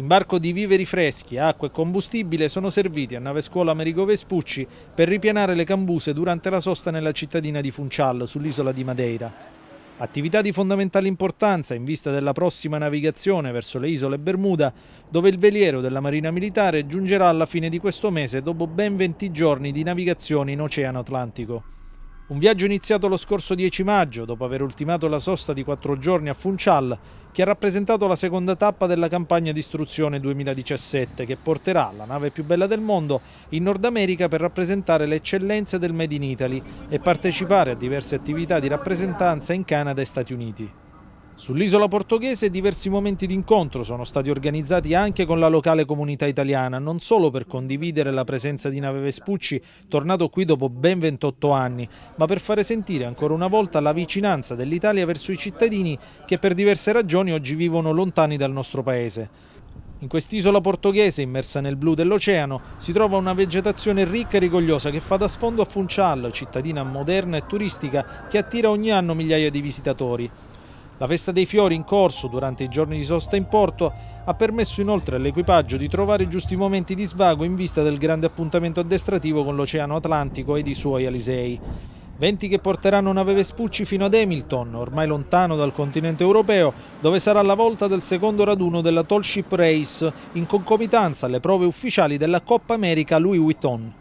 Imbarco di viveri freschi, acqua e combustibile sono serviti a nave scuola Amerigo Vespucci per ripianare le cambuse durante la sosta nella cittadina di Funchal, sull'isola di Madeira. Attività di fondamentale importanza in vista della prossima navigazione verso le isole Bermuda, dove il veliero della Marina Militare giungerà alla fine di questo mese dopo ben 20 giorni di navigazione in Oceano Atlantico. Un viaggio iniziato lo scorso 10 maggio, dopo aver ultimato la sosta di quattro giorni a Funchal, che ha rappresentato la seconda tappa della campagna di istruzione 2017, che porterà la nave più bella del mondo in Nord America per rappresentare le eccellenze del Made in Italy e partecipare a diverse attività di rappresentanza in Canada e Stati Uniti. Sull'isola portoghese diversi momenti di incontro sono stati organizzati anche con la locale comunità italiana, non solo per condividere la presenza di Nave Vespucci, tornato qui dopo ben 28 anni, ma per fare sentire ancora una volta la vicinanza dell'Italia verso i cittadini che per diverse ragioni oggi vivono lontani dal nostro paese. In quest'isola portoghese, immersa nel blu dell'oceano, si trova una vegetazione ricca e rigogliosa che fa da sfondo a Funchal, cittadina moderna e turistica che attira ogni anno migliaia di visitatori. La festa dei fiori in corso durante i giorni di sosta in porto ha permesso inoltre all'equipaggio di trovare i giusti momenti di svago in vista del grande appuntamento addestrativo con l'Oceano Atlantico ed i suoi alisei. Venti che porteranno nave Vespucci fino ad Hamilton, ormai lontano dal continente europeo, dove sarà la volta del secondo raduno della Tall Ship Race, in concomitanza alle prove ufficiali della Coppa America Louis Vuitton.